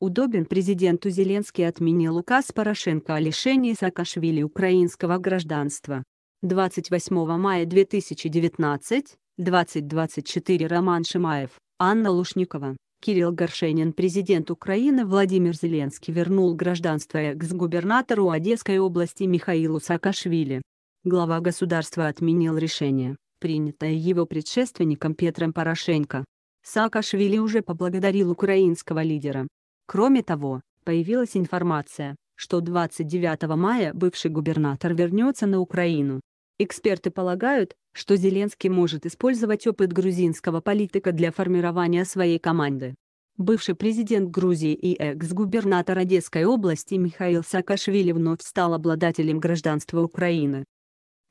удобен президенту Зеленский отменил указ Порошенко о лишении Саакашвили украинского гражданства. 28 мая 2019, 2024 Роман Шимаев, Анна Лушникова, Кирилл Горшенин Президент Украины Владимир Зеленский вернул гражданство экс-губернатору Одесской области Михаилу Саакашвили. Глава государства отменил решение, принятое его предшественником Петром Порошенко. Саакашвили уже поблагодарил украинского лидера Кроме того, появилась информация, что 29 мая бывший губернатор вернется на Украину. Эксперты полагают, что Зеленский может использовать опыт грузинского политика для формирования своей команды. Бывший президент Грузии и экс-губернатор Одесской области Михаил Саакашвили вновь стал обладателем гражданства Украины.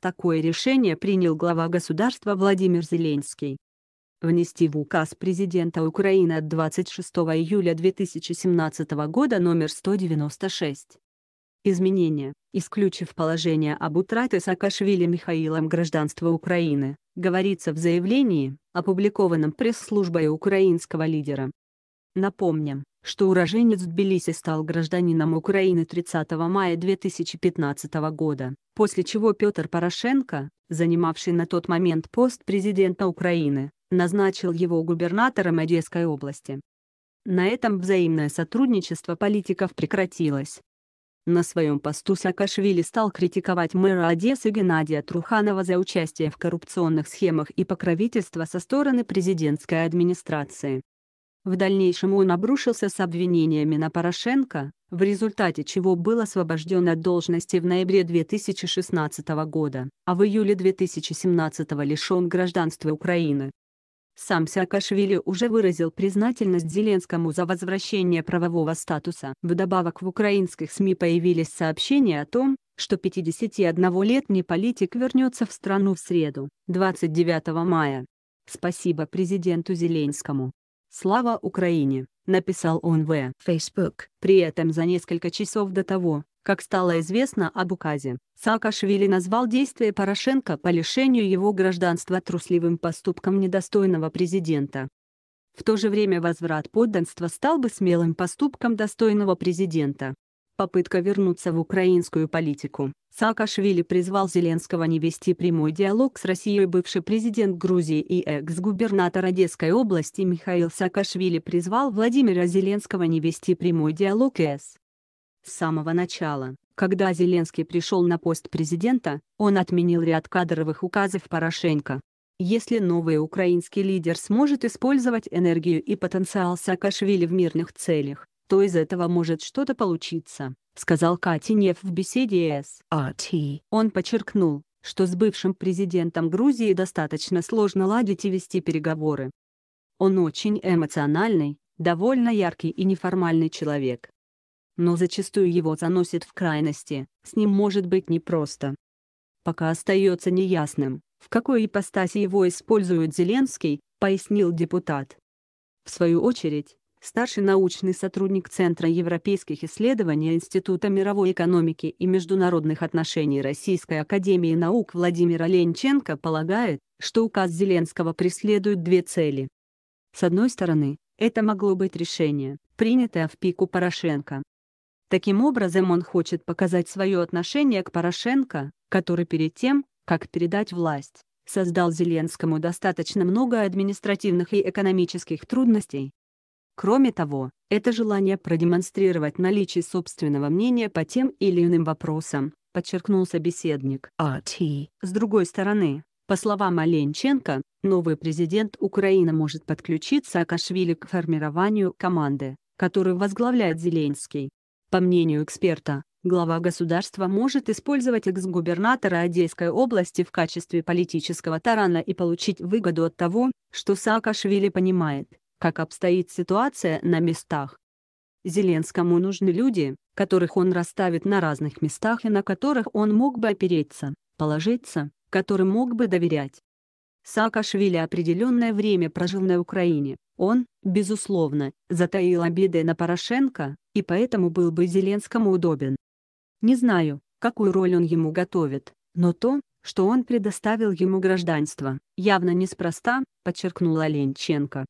Такое решение принял глава государства Владимир Зеленский внести в указ президента Украины от 26 июля 2017 года номер 196. Изменения, исключив положение об утрате Саакашвили Михаилом гражданства Украины, говорится в заявлении, опубликованном пресс-службой украинского лидера. Напомним, что уроженец Тбилиси стал гражданином Украины 30 мая 2015 года, после чего Петр Порошенко, занимавший на тот момент пост президента Украины, назначил его губернатором Одесской области. На этом взаимное сотрудничество политиков прекратилось. На своем посту Саакашвили стал критиковать мэра Одессы Геннадия Труханова за участие в коррупционных схемах и покровительство со стороны президентской администрации. В дальнейшем он обрушился с обвинениями на Порошенко, в результате чего был освобожден от должности в ноябре 2016 года, а в июле 2017 лишен гражданства Украины. Сам Саакашвили уже выразил признательность Зеленскому за возвращение правового статуса. Вдобавок в украинских СМИ появились сообщения о том, что 51-летний политик вернется в страну в среду, 29 мая. «Спасибо президенту Зеленскому. Слава Украине!» – написал он в Facebook. При этом за несколько часов до того, как стало известно об указе, Саакашвили назвал действия Порошенко по лишению его гражданства трусливым поступком недостойного президента. В то же время возврат подданства стал бы смелым поступком достойного президента. Попытка вернуться в украинскую политику. Саакашвили призвал Зеленского не вести прямой диалог с Россией. Бывший президент Грузии и экс-губернатор Одесской области Михаил Саакашвили призвал Владимира Зеленского не вести прямой диалог с с самого начала, когда Зеленский пришел на пост президента, он отменил ряд кадровых указов Порошенко. Если новый украинский лидер сможет использовать энергию и потенциал Саакашвили в мирных целях, то из этого может что-то получиться, сказал Катинев в беседе с АТ. Он подчеркнул, что с бывшим президентом Грузии достаточно сложно ладить и вести переговоры. Он очень эмоциональный, довольно яркий и неформальный человек но зачастую его заносит в крайности, с ним может быть непросто. Пока остается неясным, в какой ипостаси его использует Зеленский, пояснил депутат. В свою очередь, старший научный сотрудник Центра европейских исследований Института мировой экономики и международных отношений Российской академии наук Владимир Оленченко полагает, что указ Зеленского преследует две цели. С одной стороны, это могло быть решение, принятое в пику Порошенко, Таким образом, он хочет показать свое отношение к Порошенко, который перед тем, как передать власть, создал Зеленскому достаточно много административных и экономических трудностей. Кроме того, это желание продемонстрировать наличие собственного мнения по тем или иным вопросам, подчеркнул собеседник. А.Т. С другой стороны, по словам Оленченко, новый президент Украины может подключиться Акашвили к формированию команды, которую возглавляет Зеленский. По мнению эксперта, глава государства может использовать экс-губернатора Одесской области в качестве политического тарана и получить выгоду от того, что Саакашвили понимает, как обстоит ситуация на местах. Зеленскому нужны люди, которых он расставит на разных местах и на которых он мог бы опереться, положиться, которым мог бы доверять. Саакашвили определенное время прожил на Украине, он, безусловно, затаил обиды на Порошенко, и поэтому был бы Зеленскому удобен. Не знаю, какую роль он ему готовит, но то, что он предоставил ему гражданство, явно неспроста, подчеркнула Ленченко.